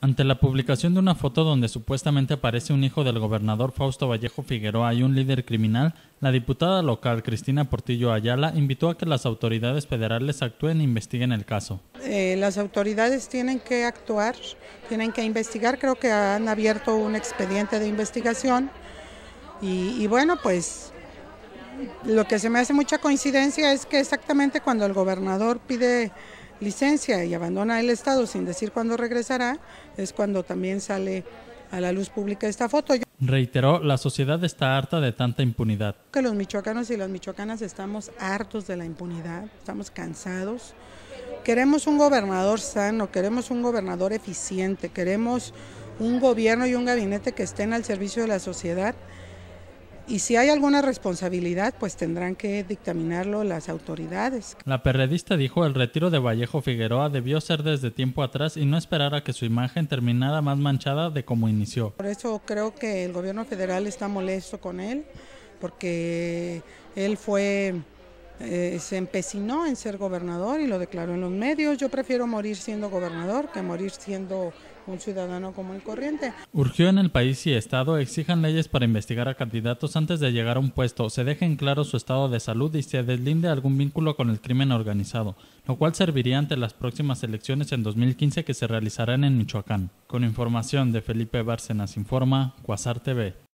Ante la publicación de una foto donde supuestamente aparece un hijo del gobernador Fausto Vallejo Figueroa y un líder criminal, la diputada local Cristina Portillo Ayala invitó a que las autoridades federales actúen e investiguen el caso. Eh, las autoridades tienen que actuar, tienen que investigar, creo que han abierto un expediente de investigación y, y bueno, pues lo que se me hace mucha coincidencia es que exactamente cuando el gobernador pide licencia y abandona el Estado sin decir cuándo regresará, es cuando también sale a la luz pública esta foto. Reiteró, la sociedad está harta de tanta impunidad. Que los michoacanos y las michoacanas estamos hartos de la impunidad, estamos cansados. Queremos un gobernador sano, queremos un gobernador eficiente, queremos un gobierno y un gabinete que estén al servicio de la sociedad y si hay alguna responsabilidad, pues tendrán que dictaminarlo las autoridades. La perredista dijo el retiro de Vallejo Figueroa debió ser desde tiempo atrás y no esperar a que su imagen terminara más manchada de como inició. Por eso creo que el gobierno federal está molesto con él, porque él fue... Eh, se empecinó en ser gobernador y lo declaró en los medios. Yo prefiero morir siendo gobernador que morir siendo un ciudadano como el corriente. Urgió en el país y Estado exijan leyes para investigar a candidatos antes de llegar a un puesto, se dejen en claro su estado de salud y se deslinde algún vínculo con el crimen organizado, lo cual serviría ante las próximas elecciones en 2015 que se realizarán en Michoacán. Con información de Felipe Bárcenas Informa, Cuasar TV.